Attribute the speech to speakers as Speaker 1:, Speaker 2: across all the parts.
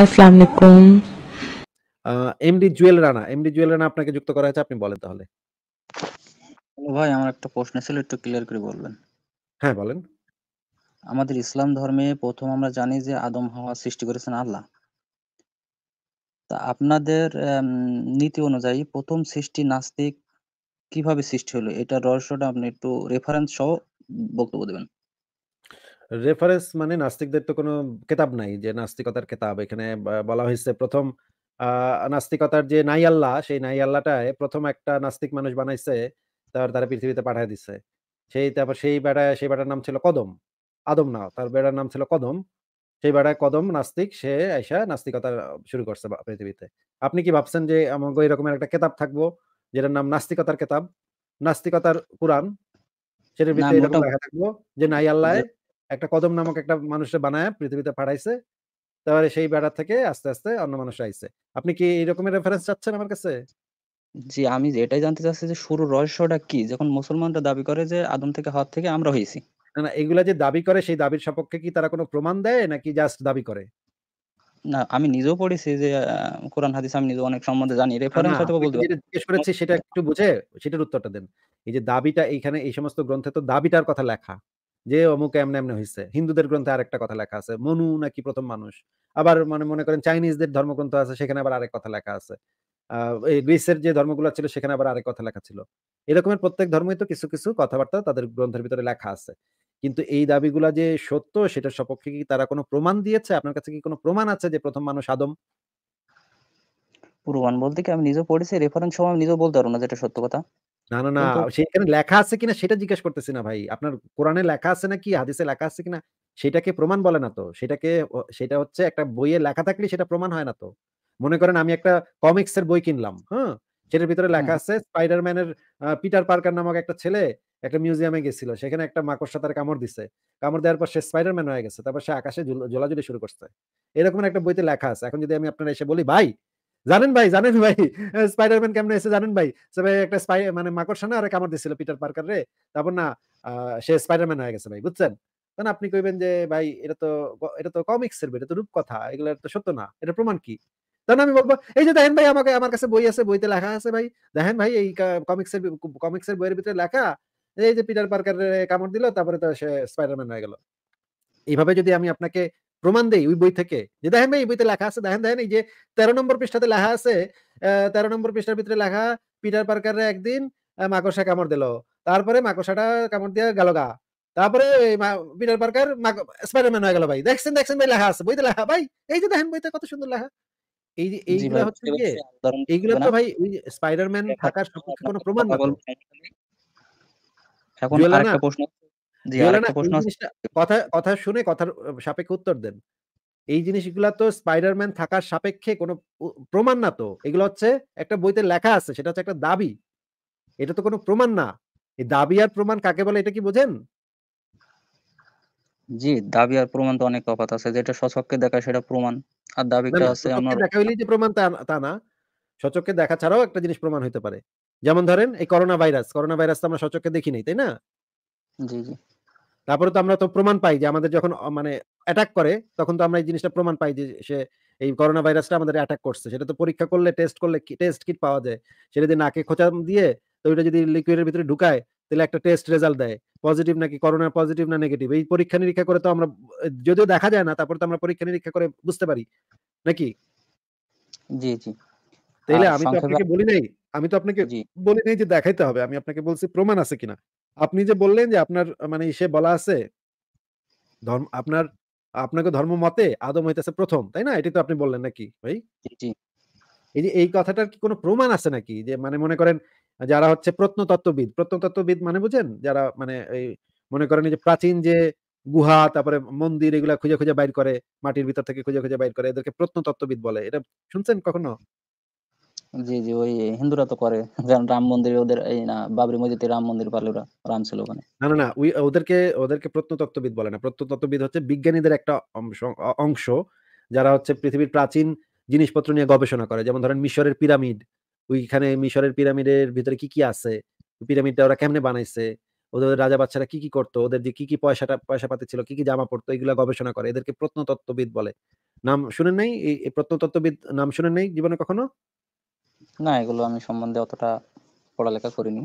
Speaker 1: আসসালামু
Speaker 2: MD Jewel Rana MD Jewel Rana আপনাকে যুক্ত করা হয়েছে আপনি বলেন তাহলে ভাই আমার একটা প্রশ্ন ছিল একটু ক্লিয়ার করে বলবেন হ্যাঁ বলেন আমাদের
Speaker 1: ইসলাম ধর্মে প্রথম আমরা জানি যে আদম হাওয়া সৃষ্টি করেছেন আল্লাহ তা আপনাদের নীতি অনুযায়ী প্রথম সৃষ্টি নাস্তিক কিভাবে সৃষ্টি হলো এটা রহস্যটা আপনি একটু রেফারেন্স সহ বক্তব্য
Speaker 2: দেবেন রেফারেন্স মানে নাস্তিকদের তো কোনো কেতাব নাই যে নাস্তিকতার কেতাব এখানে বলা হয়েছে প্রথম নাস্তিকতার যে নাই আল্লাহ সেই নাই আল্লাহটায় প্রথম একটা নাস্তিক মানুষ বানাইছে তার তারা পৃথিবীতে পাঠায় দিছে সেই তারপর সেই বেড়ায় সেই বেড়ার নাম ছিল কদম আদম না তার বেড়ার নাম ছিল কদম সেই বেড়ায় কদম নাস্তিক সে এসা নাস্তিকতা শুরু করছে পৃথিবীতে আপনি কি ভাবছেন যে আমাকে রকমের একটা কেতাব থাকবো যেটার নাম নাস্তিকতার কেতাব নাস্তিকতার কোরআন সেটার ভিতরে এরকম লেখা থাকবো যে নাই আল্লাহ একটা কদম নামক একটা মানুষে বানায় পৃথিবীতে পাঠাইছে তারপরে সেই বেড়া থেকে আস্তে আস্তে অন্য মানুষ আইছে আপনি কি এরকমের রেফারেন্স চাচ্ছেন আমার কাছে জি
Speaker 1: আমি এটাই জানতে চাচ্ছি যে শুরু রহস্যটা কি যখন মুসলমানরা দাবি করে যে আদম থেকে হওয়ার থেকে আমরা হয়েছি
Speaker 2: না না এগুলা যে দাবি করে সেই দাবির সপক্ষে কি তারা কোনো প্রমাণ দেয় নাকি জাস্ট দাবি করে
Speaker 1: না আমি নিজেও পড়েছি যে কোরআন হাদিস আমি নিজে অনেক সম্বন্ধে জানি রেফারেন্স হয়তো বলতে পারি জিজ্ঞেস করেছি
Speaker 2: সেটা একটু বুঝে সেটার উত্তরটা দেন এই যে দাবিটা এইখানে এই সমস্ত গ্রন্থে তো দাবিটার কথা লেখা যে অমুক এমন এমনি হয়েছে হিন্দুদের গ্রন্থে আরেকটা কথা লেখা আছে মনু নাকি প্রথম মানুষ আবার মানে মনে করেন চাইনিজদের ধর্মগ্রন্থ আছে সেখানে আবার আরেক কথা লেখা আছে এই গ্রিসের যে ধর্মগুলো ছিল সেখানে আবার আরেক কথা লেখা ছিল এরকমের প্রত্যেক ধর্মই তো কিছু কিছু কথাবার্তা তাদের গ্রন্থের ভিতরে লেখা আছে কিন্তু এই দাবিগুলা যে সত্য সেটার সপক্ষে কি তারা কোনো প্রমাণ দিয়েছে আপনার কাছে কি কোনো প্রমাণ আছে যে প্রথম মানুষ আদম প্রমাণ বলতে কি আমি নিজে পড়েছি রেফারেন্স সহ আমি নিজেও বলতে পারবো না যেটা সত্য কথা না না না সেখানে লেখা আছে কিনা সেটা জিজ্ঞেস করতেছি না ভাই আপনার কোরআনে লেখা আছে নাকি হাদিসে লেখা আছে কিনা সেটাকে প্রমাণ বলে না তো সেটাকে সেটা হচ্ছে একটা বইয়ে লেখা থাকলে সেটা প্রমাণ হয় না তো মনে করেন আমি একটা কমিক্স এর বই কিনলাম হ্যাঁ সেটার ভিতরে লেখা হ্যাঁ। আছে স্পাইডারম্যানের পিটার পার্কার নামক একটা ছেলে একটা মিউজিয়ামে গেছিল সেখানে একটা মাকড়সা তার কামড় দিছে কামড় দেওয়ার পর সে স্পাইডারম্যান হয়ে গেছে তারপর সে আকাশে জোলাজুলি শুরু করছে এরকম একটা বইতে লেখা আছে এখন যদি আমি আপনারা এসে বলি ভাই জানেন ভাই জানেন ভাই স্পাইডারম্যান কেমন এসে জানেন ভাই সবাই একটা স্পাই মানে মাকড়সা না আরে কামড় দিছিল পিটার পার্কার রে তারপর না সে স্পাইডারম্যান হয়ে গেছে ভাই বুঝছেন তাহলে আপনি কইবেন যে ভাই এটা তো এটা তো কমিক্স এর এটা তো রূপকথা এগুলো তো সত্য না এটা প্রমাণ কি তাহলে আমি বলবো এই যে দেখেন ভাই আমাকে আমার কাছে বই আছে বইতে লেখা আছে ভাই দেখেন ভাই এই কমিক্স এর কমিক্স এর বইয়ের ভিতরে লেখা এই যে পিটার পার্কার কামড় দিল তারপরে তো সে স্পাইডারম্যান হয়ে গেল এইভাবে যদি আমি আপনাকে প্রমাণ দেয় ওই বই থেকে যে দেখেন ভাই এই বইতে লেখা আছে দেখেন দেখেন এই যে তেরো নম্বর পৃষ্ঠাতে লেখা আছে তেরো নম্বর পৃষ্ঠার ভিতরে লেখা পিটার পার্কারে একদিন মাকড়সা কামড় দিল তারপরে মাকড়সাটা কামড় দিয়ে গেল গা তারপরে পিটার পার্কার স্পাইডারম্যান হয়ে গেল ভাই দেখছেন দেখছেন ভাই লেখা আছে বইতে লেখা ভাই এই যে দেখেন বইতে কত সুন্দর লেখা এই যে এইগুলা হচ্ছে এইগুলো তো ভাই ওই স্পাইডারম্যান থাকার কোনো প্রমাণ এখন আরেকটা প্রশ্ন কথা কথা শুনে কথার সাপেক্ষে উত্তর দেন এই জিনিসগুলা তো স্পাইডারম্যান থাকার সাপেক্ষে কোনো প্রমাণ না তো এগুলো হচ্ছে একটা বইতে লেখা আছে সেটা হচ্ছে একটা দাবি এটা তো কোনো প্রমাণ না এই দাবি আর প্রমাণ কাকে বলে এটা কি বোঝেন
Speaker 1: জি দাবি আর প্রমাণ তো অনেক তফাত আছে যেটা সচক্ষে দেখা সেটা প্রমাণ
Speaker 2: আর দাবিটা আছে আমরা দেখা হইলে যে প্রমাণ তা না সচক্ষে দেখা ছাড়াও একটা জিনিস প্রমাণ হতে পারে যেমন ধরেন এই করোনা ভাইরাস করোনা ভাইরাস তো আমরা সচক্ষে দেখি নাই তাই না জি জি তারপরে তো আমরা তো প্রমাণ পাই যে আমাদের যখন মানে অ্যাটাক করে তখন তো আমরা এই জিনিসটা প্রমাণ পাই যে সে এই করোনা ভাইরাসটা আমাদের অ্যাটাক করছে সেটা তো পরীক্ষা করলে টেস্ট করলে টেস্ট কিট পাওয়া যায় সেটা যদি নাকে খোঁচা দিয়ে তো ওইটা যদি লিকুইডের ভিতরে ঢুকায় তাহলে একটা টেস্ট রেজাল্ট দেয় পজিটিভ নাকি করোনা পজিটিভ না নেগেটিভ এই পরীক্ষা নিরীক্ষা করে তো আমরা যদিও দেখা যায় না তারপর তো আমরা পরীক্ষা নিরীক্ষা করে বুঝতে পারি নাকি জি জি
Speaker 3: তাইলে আমি তো আপনাকে
Speaker 2: বলি নাই আমি তো আপনাকে বলি নাই যে দেখাইতে হবে আমি আপনাকে বলছি প্রমাণ আছে কিনা আপনি যে বললেন যে আপনার মানে সে বলা আছে ধর্ম আপনার আপনাকে ধর্ম মতে আদম হইতেছে প্রথম তাই না এটি তো আপনি বললেন নাকি ভাই এই যে এই কথাটার কি কোনো প্রমাণ আছে নাকি যে মানে মনে করেন যারা হচ্ছে প্রত্নতত্ত্ববিদ প্রত্নতত্ত্ববিদ মানে বুঝেন যারা মানে এই মনে করেন যে প্রাচীন যে গুহা তারপরে মন্দির এগুলা খুঁজে খুঁজে বাইর করে মাটির ভিতর থেকে খুঁজে খুঁজে বাইর করে এদেরকে প্রত্নতত্ত্ববিদ বলে এটা শুনছেন কখনো জি
Speaker 1: জি ওই হিন্দুরা তো করে যেমন রাম মন্দির ওদের এই না বাবরি মসজিদে রাম মন্দির পারলে ওরা রাম ছিল ওখানে
Speaker 2: না না না ওই ওদেরকে ওদেরকে প্রত্নতত্ত্ববিদ বলে না প্রত্নতত্ত্ববিদ হচ্ছে বিজ্ঞানীদের একটা অংশ যারা হচ্ছে পৃথিবীর প্রাচীন জিনিসপত্র নিয়ে গবেষণা করে যেমন ধরেন মিশরের পিরামিড ওইখানে মিশরের পিরামিডের ভিতরে কি কি আছে পিরামিডটা ওরা কেমনে বানাইছে ওদের রাজা বাচ্চারা কি কি করতো ওদের যে কি কি পয়সাটা পয়সা পাতি ছিল কি কি জামা পড়তো এগুলো গবেষণা করে এদেরকে প্রত্নতত্ত্ববিদ বলে নাম শুনেন নাই এই প্রত্নতত্ত্ববিদ নাম শুনেন নাই জীবনে কখনো
Speaker 1: না এগুলো আমি সম্বন্ধে অতটা পড়ালেখা করিনি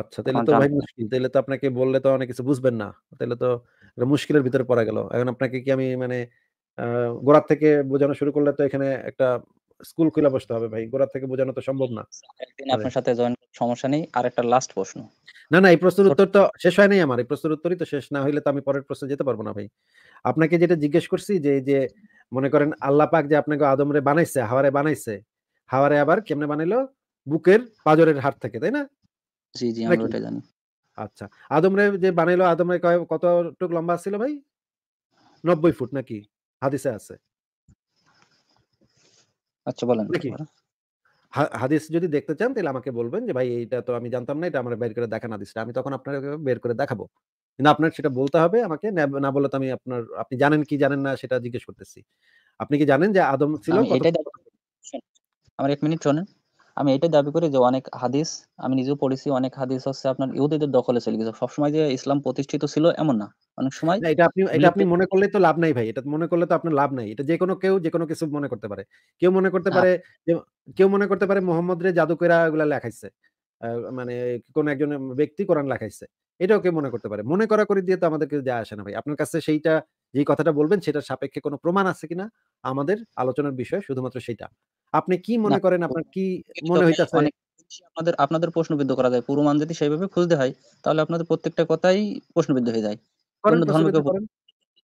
Speaker 2: আচ্ছা তাহলে তো ভাই মুশকিল তাহলে তো আপনাকে বললে তো অনেক কিছু বুঝবেন না তাহলে তো মুশকিলের ভিতরে পড়া গেল এখন আপনাকে কি আমি মানে গোড়ার থেকে বোঝানো শুরু করলে তো এখানে একটা স্কুল খুলে বসতে হবে ভাই গোড়া থেকে বোঝানো তো সম্ভব না
Speaker 1: একদিন আপনার সাথে জয়েন সমস্যা নেই আর একটা লাস্ট প্রশ্ন
Speaker 2: না না এই প্রশ্নের উত্তর তো শেষ হয় নাই আমার এই প্রশ্নের উত্তরই তো শেষ না হইলে তো আমি পরের প্রশ্নে যেতে পারবো না ভাই আপনাকে যেটা জিজ্ঞেস করছি যে যে মনে করেন আল্লাহ পাক যে আপনাকে আদমরে বানাইছে হাওয়ারে বানাইছে হাওয়ারে আবার কেমনে বানাইলো বুকের পাজরের হাট থেকে তাই না জি জি আমরা ওটা জানি আচ্ছা আদমরে যে বানাইলো আদমরে কতটুক লম্বা ছিল ভাই নব্বই ফুট নাকি হাদিসে আছে আচ্ছা বলেন নাকি হাদিস যদি দেখতে চান তাহলে আমাকে বলবেন যে ভাই এটা তো আমি জানতাম না এটা আমার বের করে দেখান হাদিসটা আমি তখন আপনাকে বের করে দেখাবো কিন্তু আপনার সেটা বলতে হবে আমাকে না বলে তো আমি আপনার আপনি জানেন কি জানেন না সেটা জিজ্ঞেস করতেছি আপনি কি জানেন যে আদম ছিল আমার এক মিনিট শোনেন আমি এটা দাবি
Speaker 1: করি যে অনেক হাদিস আমি নিজেও পড়েছি অনেক হাদিস হচ্ছে আপনার ইহুদিদের দখলে চলে গেছে সবসময় যে ইসলাম
Speaker 2: প্রতিষ্ঠিত ছিল এমন না অনেক সময় এটা আপনি এটা আপনি মনে করলে তো লাভ নাই ভাই এটা মনে করলে তো আপনার লাভ নাই এটা যে কোনো কেউ যে কোনো কিছু মনে করতে পারে কেউ মনে করতে হ্যাঁ। পারে যে কেউ মনে করতে পারে মোহাম্মদ রে জাদুকেরা এগুলা লেখাইছে মানে কোন একজন ব্যক্তি কোরআন লেখাইছে এটাও কেউ মনে করতে পারে মনে করা করে দিয়ে তো আমাদেরকে যা আসে না ভাই আপনার কাছে সেইটা যে কথাটা বলবেন সেটার সাপেক্ষে কোনো প্রমাণ আছে কিনা আমাদের আলোচনার বিষয় শুধুমাত্র সেটা আপনি কি মনে করেন আপনার কি মনে হইতাছে
Speaker 1: আমাদের আপনাদের প্রশ্নবিদ্ধ করা যায় পুরোমান যদি সেইভাবে খুঁজতে হয় তাহলে আপনাদের প্রত্যেকটা কথাই প্রশ্নবিদ্ধ হয়ে যায়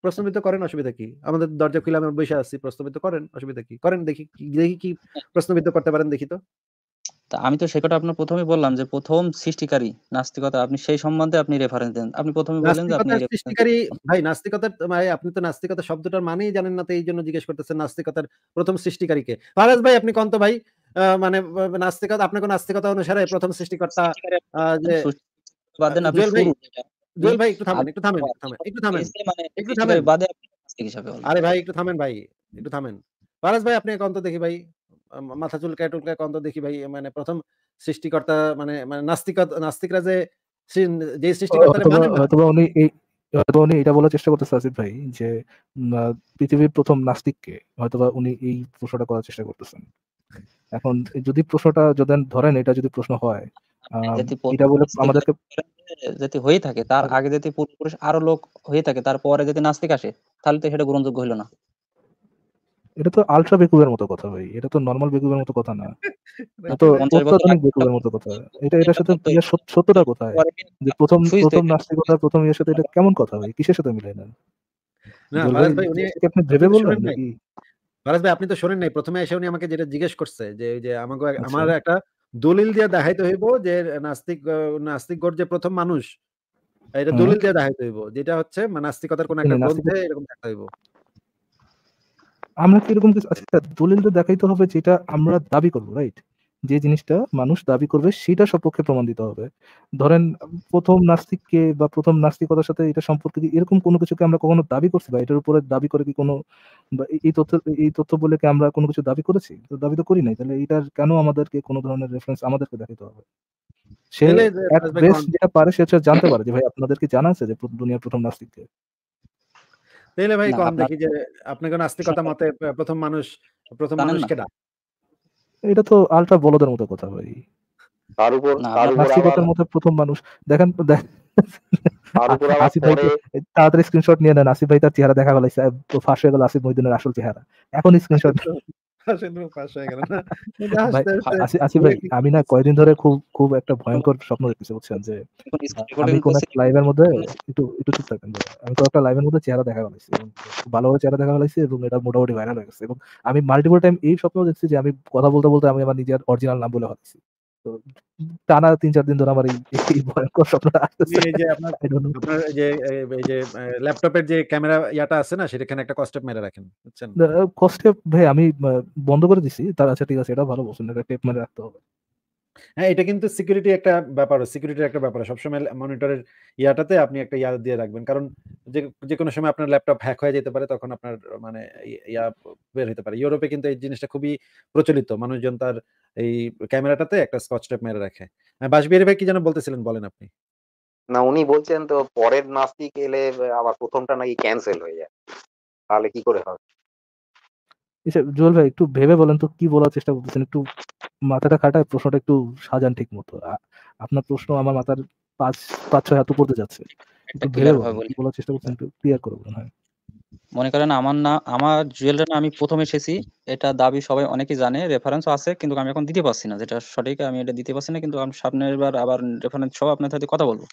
Speaker 2: প্রশ্নবিদ্ধ করেন অসুবিধা কি আমাদের দরজা খুলে আমি বসে আছি প্রশ্নবিদ্ধ করেন অসুবিধা কি করেন দেখি দেখি কি হ্যাঁ। প্রশ্নবিদ্ধ করতে পারেন দেখি তো তা
Speaker 1: আমি তো সে কথা আপনার প্রথমে বললাম যে প্রথম সৃষ্টিকারী নাস্তিকতা আপনি সেই সম্বন্ধে আপনি রেফারেন্স দেন আপনি প্রথমে
Speaker 2: বললেন যে আপনি সৃষ্টিকারী ভাই নাস্তিকতার ভাই আপনি তো নাস্তিকতা শব্দটার মানেই জানেন না তো এই জন্য জিজ্ঞেস করতেছেন নাস্তিকতার প্রথম সৃষ্টিকারীকে ফারাজ ভাই আপনি কন্ত ভাই মানে নাস্তিকতা আপনার কোন নাস্তিকতা অনুসারে প্রথম সৃষ্টিকর্তা যে বাদেন আপনি শুরু জুয়েল ভাই একটু থামেন একটু থামেন একটু থামেন মানে একটু থামেন বাদে আরে ভাই একটু থামেন ভাই একটু থামেন ফারাজ ভাই আপনি কন্ত দেখি ভাই মাথা চুলকায় টুলকায় কন্ত দেখি ভাই মানে প্রথম সৃষ্টিকর্তা মানে মানে নাস্তিক নাস্তিকরা যে যে সৃষ্টিকর্তা মানে
Speaker 3: উনি এই হয়তো উনি এটা বলার চেষ্টা করতেছে আসিফ ভাই যে পৃথিবীর প্রথম নাস্তিককে উনি এই প্রশ্নটা করার চেষ্টা করতেছেন এখন যদি প্রশ্নটা যদি ধরেন এটা যদি প্রশ্ন হয় হ্যাঁ, এটা বলে আমাদেরকে
Speaker 1: যদি হয়ে থাকে তার হ্যাঁ। আগে যদি পূর্বপুরুষ আরো লোক হয়ে থাকে তারপরে যদি নাস্তিক আসে তাহলে তো সেটা গ্রহণযোগ্য হইলো না
Speaker 3: এটা তো আলট্রা বেকুবের মতো কথা ভাই এটা তো নর্মাল বেকুবের মতো কথা না এটা তো অত্যাধুনিক বেকুবের মতো কথা এটা এটার সাথে ইয়ার সত্যটা কোথায় যে প্রথম প্রথম কথা প্রথম ইয়ার সাথে এটা কেমন কথা ভাই কিসের সাথে মিলে না আপনি ভেবে বললেন নাকি
Speaker 2: ভারত ভাই আপনি তো শোনেন নাই প্রথমে এসে উনি আমাকে যেটা জিজ্ঞেস করছে যে যে আমাকে আচ্ছা। আমার একটা দলিল দিয়ে দেখাইতে হইব যে নাস্তিক নাস্তিকগড় যে প্রথম মানুষ এটা দলিল দিয়ে দেখাইতে হইব যেটা হচ্ছে মানে নাস্তিকতার কোন একটা গ্রন্থে এরকম দেখাতে হইব
Speaker 3: আমরা কিরকম কিছু আচ্ছা দলিলটা দেখাইতে হবে যেটা আমরা দাবি করবো রাইট যে জিনিসটা মানুষ দাবি করবে সেটা সপক্ষে প্রমাণ দিতে হবে ধরেন প্রথম নাস্তিককে বা প্রথম নাস্তিকতার সাথে এটা সম্পর্কে এরকম কোনো কিছুকে আমরা কখনো দাবি করছি বা এটার উপরে দাবি করে কি কোনো বা এই তথ্য এই তথ্য বলে কি আমরা কোনো কিছু দাবি করেছি তো দাবি তো করি নাই তাহলে এটার কেন আমাদেরকে কোনো ধরনের রেফারেন্স আমাদেরকে দেখাতে হবে সে যেটা পারে সে জানতে পারে যে ভাই আপনাদেরকে জানা আছে যে দুনিয়ার প্রথম নাস্তিককে
Speaker 2: তাহলে ভাই কম দেখি যে আপনি কোন আস্তিকতা মতে প্রথম মানুষ প্রথম মানুষ ডাক
Speaker 3: এটা তো আলট্রা বলদের মতো কথা ভাই
Speaker 2: তার উপর তার উপর আস্তিকতার
Speaker 3: মতো প্রথম মানুষ দেখেন তাড়াতাড়ি স্ক্রিনশট নিয়ে নেন আসিফ ভাই তার চেহারা দেখা গেল ফাঁস হয়ে গেল আসিফ মহিদিনের আসল চেহারা এখন স্ক্রিনশট আচ্ছা। আমি একটা ভয়ঙ্কর স্বপ্ন বুঝছেন যে মধ্যে একটু মধ্যে চেহারা দেখা চেহারা দেখা এবং এটা মোটামুটি ভাইরাল হয়ে গেছে এবং আমি মাল্টিপল টাইম এই স্বপ্ন দেখছি যে আমি কথা বলতে বলতে আমি আমার নিজের অরিজিনাল নাম বলে ভাবছি তো টানা তিন চার দিন ধরে আমার এই ভয়ঙ্কর স্বপ্নটা আসতেছে যে আপনার আপনার
Speaker 2: যে এই যে ল্যাপটপের যে ক্যামেরা ইয়াটা আছে না সেখানে একটা কস্টেপ মেরে রাখেন বুঝছেন
Speaker 3: কস্টেপ ভাই আমি বন্ধ করে দিছি তার আচ্ছা ঠিক আছে এটা ভালো বলছেন একটা টেপ মেরে রাখতে হবে
Speaker 2: হ্যাঁ এটা কিন্তু সিকিউরিটি একটা ব্যাপার সিকিউরিটির একটা ব্যাপার সবসময় মনিটরের ইয়াটাতে আপনি একটা ইয়া দিয়ে রাখবেন কারণ যে কোনো সময় আপনার ল্যাপটপ হ্যাক হয়ে যেতে পারে তখন আপনার মানে ইয়া বের হতে পারে ইউরোপে কিন্তু এই জিনিসটা খুবই প্রচলিত মানুষজন তার এই ক্যামেরাটাতে একটা স্কচ টেপ মেরে রাখে বাসবিহারি ভাই কি যেন বলতেছিলেন বলেন আপনি না উনি বলছেন তো পরের নাস্তিক এলে আবার প্রথমটা নাকি ক্যান্সেল হয়ে যায় তাহলে কি করে হবে
Speaker 3: আচ্ছা, জুয়েল ভাই একটু ভেবে বলেন তো কি বলার চেষ্টা করতেছেন একটু মাথাটা খাটায় প্রশ্নটা একটু সাজান ঠিক মতো আপনার প্রশ্ন আমার মাথার পাঁচ পাঁচ ছয় হাত উপরতে যাচ্ছে বলার চেষ্টা করছেন একটু ক্লিয়ার করে বলুন হ্যাঁ।
Speaker 1: মনে করেন আমার না আমার জুয়েলারি না আমি প্রথম এসেছি এটা দাবি সবাই অনেকেই জানে রেফারেন্স আছে কিন্তু আমি এখন দিতে পারছি না যেটা সঠিক আমি এটা দিতে পারছি না কিন্তু আমি সামনের বার আবার রেফারেন্স সব আপনার সাথে কথা বলবো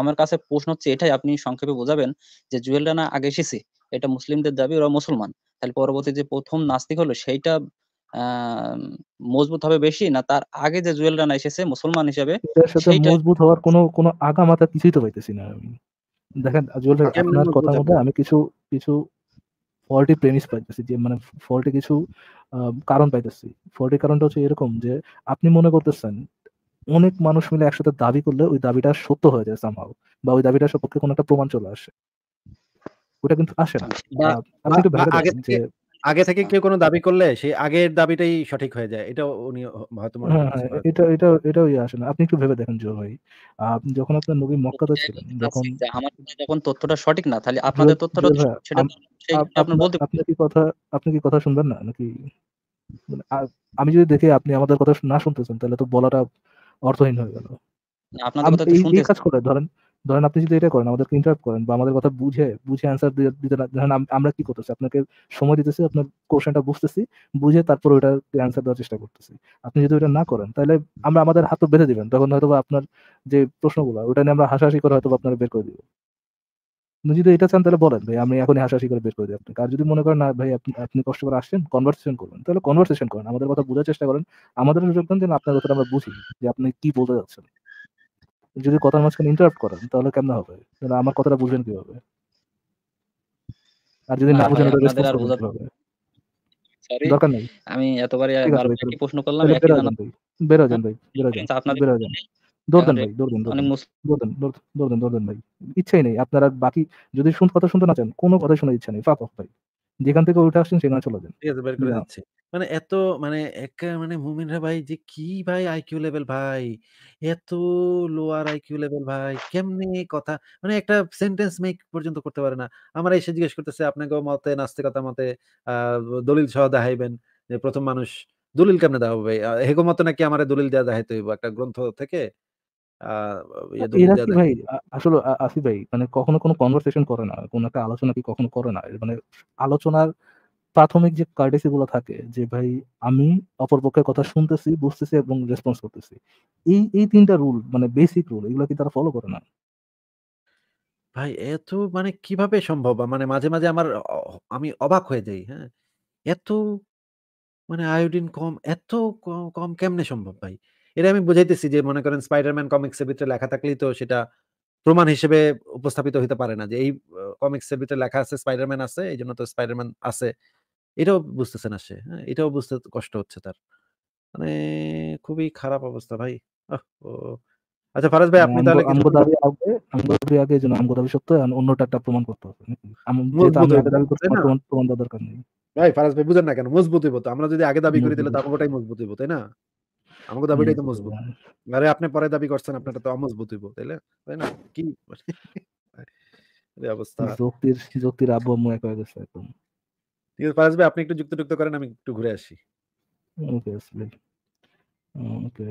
Speaker 1: আমার কাছে প্রশ্ন হচ্ছে এটাই আপনি সংক্ষেপে বোঝাবেন যে জুয়েলারি না আগে এসেছি এটা মুসলিমদের দাবি ওরা মুসলমান তাহলে পরবর্তী যে প্রথম নাস্তিক হলো সেইটা মজবুত হবে বেশি না তার আগে যে জুয়েল রানা এসেছে মুসলমান হিসেবে মজবুত
Speaker 3: হওয়ার কোনো কোনো আগামাতা কিছুই তো পাইতেছি না আমি দেখেন জুয়েল আপনার কথা মতো আমি কিছু কিছু ফল্টি প্রেমিস পাইতেছি যে মানে ফল্টি কিছু কারণ পাইতেছি ফল্টি কারণটা হচ্ছে এরকম যে আপনি মনে করতেছেন অনেক মানুষ মিলে একসাথে দাবি করলে ওই দাবিটা সত্য হয়ে যায় সামহাও বা ওই দাবিটার সপক্ষে কোনো একটা প্রমাণ চলে আসে ওটা কিন্তু আসে না আপনি একটু ভেবে যে
Speaker 2: আগে থেকে আচ্ছা। কেউ কোনো দাবি করলে সেই আগের দাবিটাই সঠিক হয়ে যায় এটা উনি হ্যাঁ, হ্যাঁ, হয়তো
Speaker 3: এটা এটা এটাও ইয়ে আসলে আপনি একটু ভেবে দেখেন জো ভাই আপনি যখন আপনার নবী মক্কাতে ছিলেন যখন
Speaker 2: আমার
Speaker 1: যখন তথ্যটা সঠিক না তাহলে আপনাদের তথ্যটা
Speaker 3: সেটা আপনি বলতে আপনি কি কথা আপনি কি কথা শুনবেন না নাকি মানে আমি যদি দেখি আপনি আমাদের কথা না শুনতেছেন তাহলে তো বলাটা অর্থহীন হয়ে গেল
Speaker 1: আপনাদের কথা তো শুনতে কাজ
Speaker 3: করে ধরেন ধরেন আপনি যদি এটা করেন আমাদেরকে ইন্টারাপ্ট করেন বা আমাদের কথা বুঝে বুঝে অ্যান্সার দিতে ধরেন আমরা কি করতেছি আপনাকে সময় দিতেছি আপনার কোশ্চেনটা বুঝতেছি বুঝে তারপর ওইটা অ্যান্সার দেওয়ার চেষ্টা করতেছি আপনি যদি ওইটা না করেন তাহলে আমরা আমাদের হাত বেঁধে দিবেন তখন হয়তো আপনার যে প্রশ্নগুলো ওটা নিয়ে আমরা হাসাহাসি করে হয়তো আপনার বের করে দিব যদি এটা চান তাহলে বলেন ভাই আমি এখনই হাসাহাসি করে বের করে দিই আপনাকে আর যদি মনে করেন না ভাই আপনি আপনি কষ্ট করে আসছেন কনভার্সেশন করবেন তাহলে কনভার্সেশন করেন আমাদের কথা বোঝার চেষ্টা করেন আমাদের যোগদান দিন আপনার কথাটা আমরা বুঝি যে আপনি কি বলতে যাচ্ছেন যদি কথার মাঝখানে ইন্টারাপ্ট করেন তাহলে কেমন হবে আমার কথাটা বুঝবেন কিভাবে আর যদি না বুঝেন
Speaker 1: দরকার নেই আমি এতবারই প্রশ্ন করলাম বেরো যান ভাই হ্যাঁ, বেরো
Speaker 3: যান আপনাদের বেরো যান দৌড়দেন ভাই দৌড়দেন দৌড়দেন দৌড়দেন দৌড়দেন ভাই ইচ্ছাই নেই আপনারা বাকি যদি শুন কথা শুনতে না চান কোনো কথা শোনার ইচ্ছা নেই ফাঁক ভাই যেখান থেকে উঠে আসছেন সেখানে চলে যান ঠিক আছে বের করে যাচ্ছে
Speaker 2: মানে এত মানে এক মানে মুমিনরা ভাই যে কি ভাই আইকিউ লেভেল ভাই এত লোয়ার আইকিউ লেভেল ভাই কেমনে কথা মানে একটা সেন্টেন্স মেক পর্যন্ত করতে পারে না আমার এসে জিজ্ঞেস করতেছে আপনাকে মতে নাস্তিকতা মতে দলিল সহ দেখাইবেন যে প্রথম মানুষ দলিল কেমনে দেওয়া হবে হেগো মতো নাকি আমার দলিল দেওয়া দেখাইতে হইব একটা গ্রন্থ থেকে ইয়ে এরা ভাই
Speaker 3: আসলে আসি ভাই মানে কখনো কোনো কনভারসেশন করে না কোনো একটা আলোচনা কি কখনো করে না মানে আলোচনার প্রাথমিক যে কার্ডেসি গুলো থাকে যে ভাই আমি কথা শুনতেছি বুঝতেছি এবং রেসপন্স করতেছি এই এই তিনটা রুল মানে বেসিক রুল এগুলো কি তারা ফলো করে না
Speaker 2: ভাই এত মানে কিভাবে সম্ভব মানে মাঝে মাঝে আমার আমি অবাক হয়ে যাই হ্যাঁ এত মানে আয়োডিন কম এত কম কেমনে সম্ভব ভাই এটা আমি বুঝাইতেছি যে মনে করেন স্পাইডারম্যান কমিক্সের ভিতরে লেখা থাকলেই তো সেটা প্রমাণ হিসেবে উপস্থাপিত হতে পারে না যে এই কমিক্সের ভিতরে লেখা আছে স্পাইডারম্যান আছে এই জন্য তো স্পাইডারম্যান আছে এটাও বুঝতেছে না সে হ্যাঁ, এটাও বুঝতে কষ্ট হচ্ছে তার মানে খুবই খারাপ অবস্থা ভাই
Speaker 3: আচ্ছা ফারাজ ভাই আপনি তাহলে আমগো দাবি আগে আমগো দাবি আগে যেন আমগো দাবি সত্য আর অন্যটা একটা প্রমাণ করতে হবে আমরা দাবি করতে প্রমাণ প্রমাণ দরকার নেই
Speaker 2: ভাই ফারাজ ভাই বুঝেন না কেন মজবুত হইব তো আমরা যদি আগে দাবি করি তাহলে দাবি ওটাই মজবুত হইব তাই না আমাকে দাবিটাই তো মজবুত আরে আপনি পরে দাবি করছেন আপনারটা তো অমজবুত হইব তাইলে তাই না কি অবস্থা
Speaker 3: যুক্তির যুক্তির আব্বু আম্মু এক হয়ে গেছে একদম
Speaker 2: ঠিক আছে পারাস ভাই আপনি একটু যুক্ত টুক্ত করেন আমি একটু ঘুরে আসি
Speaker 3: ওকে আসলে ওকে